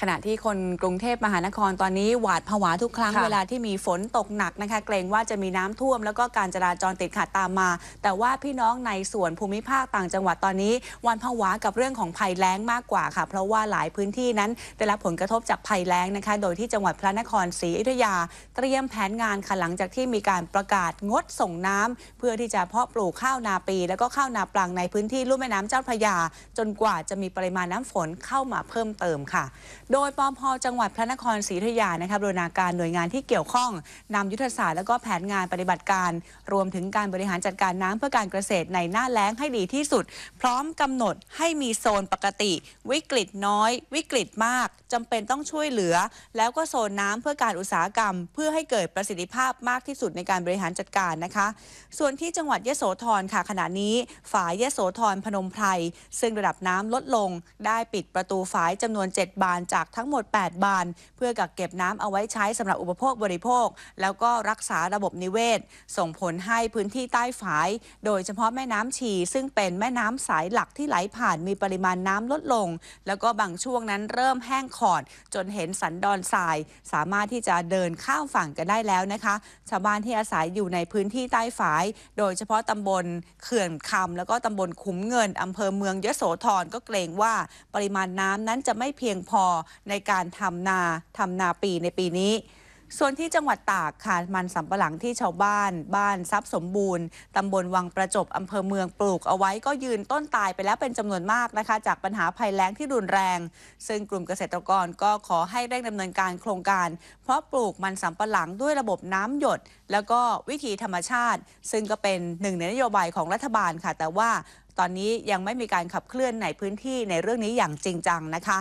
ขณะที่คนกรุงเทพมหานครตอนนี้หวาดผวาทุกครั้ง เวลาที่มีฝนตกหนักนะคะเกรงว่าจะมีน้ำท่วม แล้วก็การจราจรติดขัดตามมา แต่ว่าพี่น้องในส่วนภูมิภาคต่างจังหวัดตอนนี้ วันผวากับเรื่องของภัยแล้งมากกว่าค่ะ เพราะว่าหลายพื้นที่นั้น ได้รับผลกระทบจากภัยแล้งนะคะ โดยที่จังหวัดพระนครศรีอยุธยา เตรียมแผนงานค่ะหลังจากที่มีการประกาศงดส่งน้ำเพื่อที่จะเพาะปลูกข้าวนาปี แล้วก็ข้าวนาปลังในพื้นที่ลุ่มแม่น้ำเจ้าพระยา จนกว่าจะมีปริมาณน้ำฝนเข้ามาเพิ่มเติมค่ะโดยปอพจังหวัดพระนครศรีอยุธยานะครับรณาการหน่วยงานที่เกี่ยวข้อง นำยุทธศาสตร์และก็แผนงานปฏิบัติการรวมถึงการบริหารจัดการน้ำเพื่อการเกษตรในหน้าแล้งให้ดีที่สุด พร้อมกำหนดให้มีโซนปกติ วิกฤตน้อย วิกฤตมาก จำเป็นต้องช่วยเหลือ แล้วก็โซนน้ำเพื่อการอุตสาหกรรม เพื่อให้เกิดประสิทธิภาพมากที่สุดในการบริหารจัดการนะคะ ส่วนที่จังหวัดยะโสธรค่ะขณะนี้ฝายยะโสธรพนมไพรซึ่งระดับน้ำลดลงได้ปิดประตูฝายจำนวน7บานจากากทั้งหมด 8 บาน เพื่อกักเก็บน้ำเอาไว้ใช้สำหรับอุปโภคบริโภค แล้วก็รักษาระบบนิเวศ ส่งผลให้พื้นที่ใต้ฝาย โดยเฉพาะแม่น้ำฉีซึ่งเป็นแม่น้ำสายหลักที่ไหลผ่าน มีปริมาณน้ำลดลง แล้วก็บางช่วงนั้นเริ่มแห้งขอด จนเห็นสันดอนทราย สามารถที่จะเดินข้ามฝั่งกันได้แล้วนะคะ ชาวบ้านที่อาศัยอยู่ในพื้นที่ใต้ฝาย โดยเฉพาะตำบลเขื่อนคำแล้วก็ตำบลขุมเงินอำเภอเมืองยโสธร ก็เกรงว่า ปริมาณน้ำนั้นจะไม่เพียงพอในการทำนา ทำนาปีในปีนี้ ส่วนที่จังหวัดตากค่ะ มันสำปะหลังที่ชาวบ้าน บ้านทรัพย์สมบูรณ์ ตำบลวังประจบ อำเภอเมืองปลูกเอาไว้ก็ยืนต้นตายไปแล้วเป็นจำนวนมากนะคะ จากปัญหาภัยแล้งที่รุนแรง ซึ่งกลุ่มเกษตรกรก็ขอให้เร่งดำเนินการโครงการ เพราะปลูกมันสำปะหลังด้วยระบบน้ำหยด แล้วก็วิธีธรรมชาติ ซึ่งก็เป็นหนึ่งในนโยบายของรัฐบาลค่ะ แต่ว่าตอนนี้ยังไม่มีการขับเคลื่อนในพื้นที่ในเรื่องนี้อย่างจริงจังนะคะ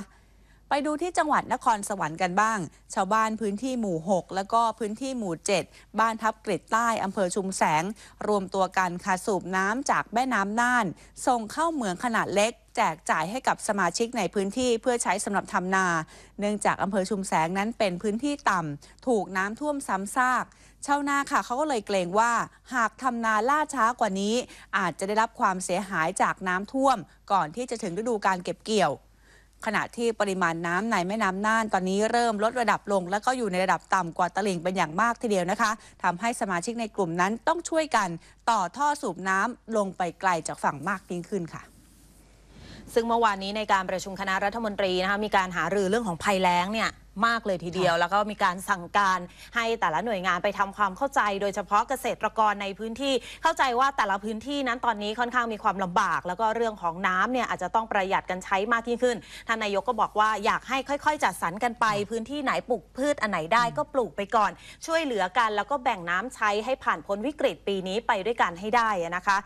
ไปดูที่จังหวัดนครสวรรค์กันบ้าง ชาวบ้านพื้นที่หมู่ 6 แล้วก็พื้นที่หมู่ 7 บ้านทับกลิดใต้อำเภอชุมแสง รวมตัวกันค่ะสูบน้ำจากแม่น้ำน่านส่งเข้าเหมืองขนาดเล็ก แจกจ่ายให้กับสมาชิกในพื้นที่เพื่อใช้สำหรับทำนา เนื่องจากอำเภอชุมแสงนั้นเป็นพื้นที่ต่ำถูกน้ำท่วมซ้ำซากชาวนาค่ะเขาก็เลยเกรงว่า หากทำนาล่าช้ากว่านี้ อาจจะได้รับความเสียหายจากน้ำท่วม ก่อนที่จะถึงฤดูการเก็บเกี่ยวขณะที่ปริมาณน้ำในแม่น้ำน่านตอนนี้เริ่มลดระดับลง และก็อยู่ในระดับต่ำกว่าตลิ่งเป็นอย่างมากทีเดียวนะคะ ทำให้สมาชิกในกลุ่มนั้นต้องช่วยกันต่อท่อสูบน้ำลงไปไกลจากฝั่งมากยิ่งขึ้นค่ะ ซึ่งเมื่อวานนี้ในการประชุมคณะรัฐมนตรีนะคะมีการหารือเรื่องของภัยแล้งเนี่ยมากเลยทีเดียวแล้วก็มีการสั่งการให้แต่ละหน่วยงานไปทำความเข้าใจ โดยเฉพาะเกษตรกรในพื้นที่เข้าใจว่าแต่ละพื้นที่นั้นตอนนี้ค่อนข้างมีความลำบาก แล้วก็เรื่องของน้ำเนี่ยอาจจะต้องประหยัดกันใช้มากยิ่งขึ้นท่านนายกก็บอกว่าอยากให้ค่อยๆ จัดสรรกันไป พื้นที่ไหนปลูกพืชอันไหนได้ก็ปลูกไปก่อน ช่วยเหลือกัน แล้วก็แบ่งน้ำใช้ให้ผ่านพ้นวิกฤตปีนี้ไปด้วยกันให้ได้นะคะ